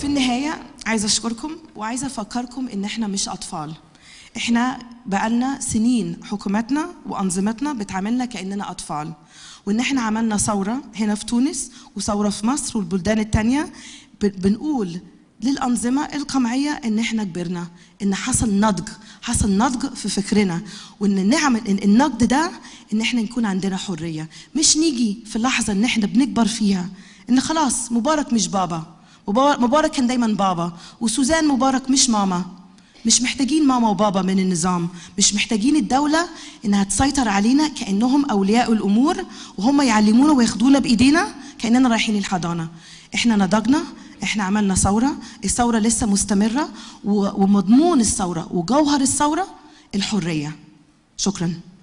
في النهاية عايزة أشكركم وعايزة أفكركم إن إحنا مش أطفال إحنا بقالنا سنين حكوماتنا وأنظمتنا بتعاملنا كأننا أطفال وإن إحنا عملنا ثورة هنا في تونس وثورة في مصر والبلدان التانية بنقول للأنظمة القمعية إن إحنا كبرنا إن حصل نضج حصل نضج في فكرنا وإن نعمل إن النضج ده إن إحنا نكون عندنا حرية مش نيجي في اللحظة إن إحنا بنكبر فيها إن خلاص مبارك مش بابا مبارك كان دايما بابا وسوزان مبارك مش ماما مش محتاجين ماما وبابا من النظام مش محتاجين الدولة إنها تسيطر علينا كأنهم أولياء الأمور وهم يعلمونا وياخدونا بإيدينا كأننا رايحين الحضانة إحنا نضجنا إحنا عملنا ثورة الثورة لسه مستمرة ومضمون الثورة وجوهر الثورة الحرية شكراً